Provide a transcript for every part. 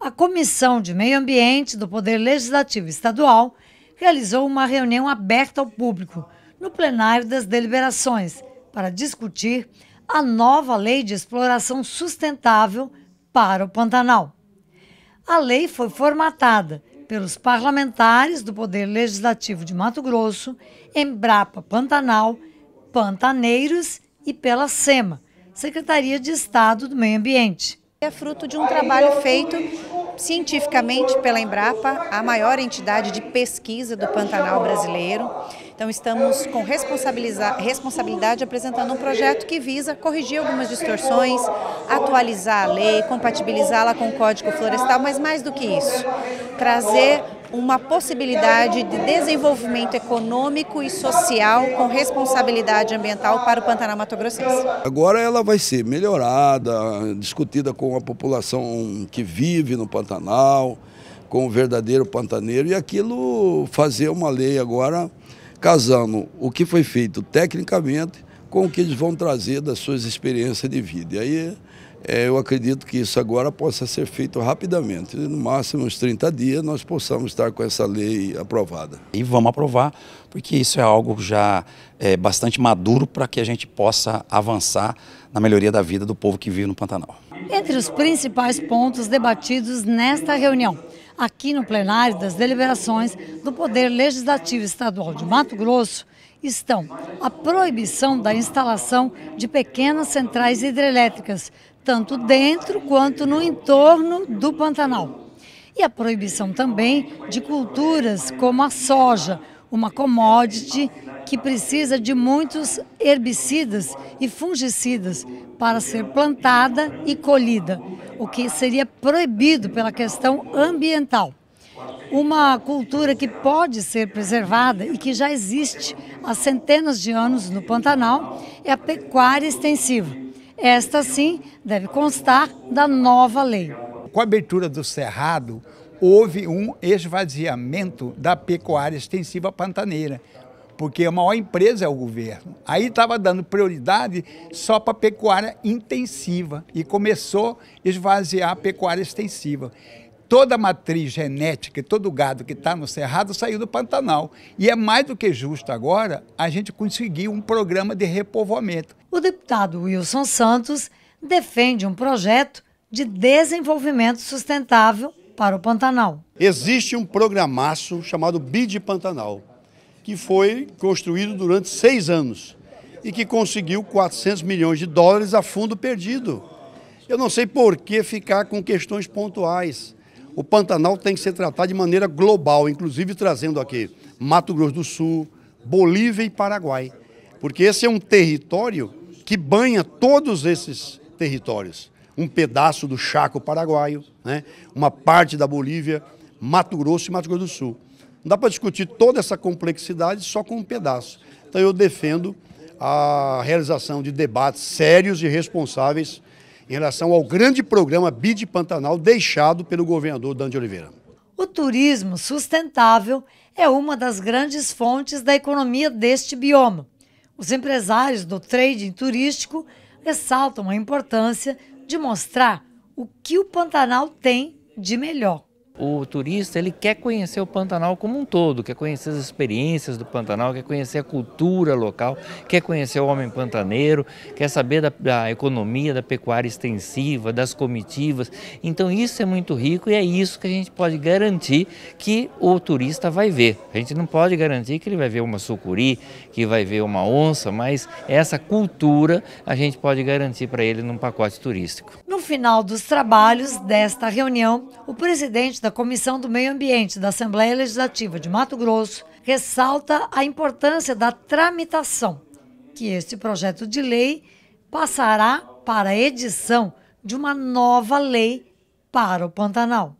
A Comissão de Meio Ambiente do Poder Legislativo Estadual realizou uma reunião aberta ao público no plenário das deliberações para discutir a nova lei de exploração sustentável para o Pantanal. A lei foi formatada pelos parlamentares do Poder Legislativo de Mato Grosso, Embrapa Pantanal Pantaneiros e pela SEMA, Secretaria de Estado do Meio Ambiente. É fruto de um trabalho feito cientificamente pela Embrapa, a maior entidade de pesquisa do Pantanal brasileiro. Então estamos com responsabilidade apresentando um projeto que visa corrigir algumas distorções, atualizar a lei, compatibilizá-la com o Código Florestal, mas mais do que isso, trazer uma possibilidade de desenvolvimento econômico e social com responsabilidade ambiental para o Pantanal Mato Grossense. Agora ela vai ser melhorada, discutida com a população que vive no Pantanal, com o verdadeiro pantaneiro, e aquilo fazer uma lei agora casando o que foi feito tecnicamente com o que eles vão trazer das suas experiências de vida. E aí é, eu acredito que isso agora possa ser feito rapidamente. No máximo uns 30 dias nós possamos estar com essa lei aprovada. E vamos aprovar, porque isso é algo já é, bastante maduro para que a gente possa avançar na melhoria da vida do povo que vive no Pantanal. Entre os principais pontos debatidos nesta reunião, aqui no plenário das deliberações do Poder Legislativo Estadual de Mato Grosso, estão a proibição da instalação de pequenas centrais hidrelétricas, tanto dentro quanto no entorno do Pantanal. E a proibição também de culturas como a soja, uma commodity que precisa de muitos herbicidas e fungicidas para ser plantada e colhida, o que seria proibido pela questão ambiental uma cultura que pode ser preservada e que já existe há centenas de anos no Pantanal é a pecuária extensiva. Esta, sim, deve constar da nova lei. Com a abertura do Cerrado, houve um esvaziamento da pecuária extensiva pantaneira, porque a maior empresa é o governo. Aí estava dando prioridade só para a pecuária intensiva e começou a esvaziar a pecuária extensiva toda a matriz genética e todo o gado que está no Cerrado saiu do Pantanal. E é mais do que justo agora a gente conseguir um programa de repovoamento. O deputado Wilson Santos defende um projeto de desenvolvimento sustentável para o Pantanal. Existe um programaço chamado BID Pantanal, que foi construído durante seis anos e que conseguiu 400 milhões de dólares a fundo perdido. Eu não sei por que ficar com questões pontuais o Pantanal tem que ser tratado de maneira global, inclusive trazendo aqui Mato Grosso do Sul, Bolívia e Paraguai. Porque esse é um território que banha todos esses territórios. Um pedaço do Chaco paraguaio, né? uma parte da Bolívia, Mato Grosso e Mato Grosso do Sul. Não dá para discutir toda essa complexidade só com um pedaço. Então eu defendo a realização de debates sérios e responsáveis em relação ao grande programa BID Pantanal deixado pelo governador Dante Oliveira. O turismo sustentável é uma das grandes fontes da economia deste bioma. Os empresários do trading turístico ressaltam a importância de mostrar o que o Pantanal tem de melhor. O turista ele quer conhecer o Pantanal como um todo, quer conhecer as experiências do Pantanal, quer conhecer a cultura local, quer conhecer o homem pantaneiro, quer saber da, da economia, da pecuária extensiva, das comitivas. Então isso é muito rico e é isso que a gente pode garantir que o turista vai ver. A gente não pode garantir que ele vai ver uma sucuri, que vai ver uma onça, mas essa cultura a gente pode garantir para ele num pacote turístico. No final dos trabalhos desta reunião, o presidente da Comissão do Meio Ambiente da Assembleia Legislativa de Mato Grosso ressalta a importância da tramitação, que este projeto de lei passará para a edição de uma nova lei para o Pantanal.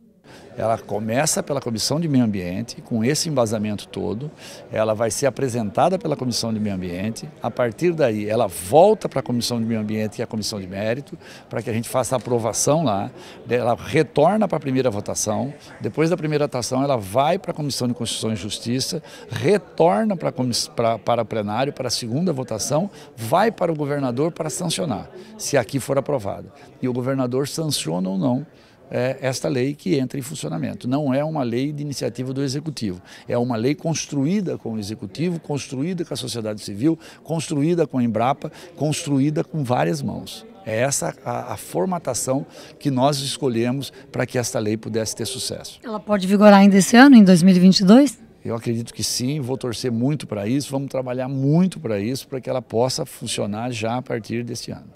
Ela começa pela Comissão de Meio Ambiente, com esse embasamento todo, ela vai ser apresentada pela Comissão de Meio Ambiente, a partir daí ela volta para a Comissão de Meio Ambiente e a Comissão de Mérito, para que a gente faça a aprovação lá, ela retorna para a primeira votação, depois da primeira votação ela vai para a Comissão de Constituição e Justiça, retorna para, para, para o plenário, para a segunda votação, vai para o governador para sancionar, se aqui for aprovada. E o governador sanciona ou não é, esta lei que entra em funcionamento. Não é uma lei de iniciativa do Executivo, é uma lei construída com o Executivo, construída com a sociedade civil, construída com a Embrapa, construída com várias mãos. É essa a, a formatação que nós escolhemos para que esta lei pudesse ter sucesso. Ela pode vigorar ainda esse ano, em 2022? Eu acredito que sim, vou torcer muito para isso, vamos trabalhar muito para isso, para que ela possa funcionar já a partir deste ano.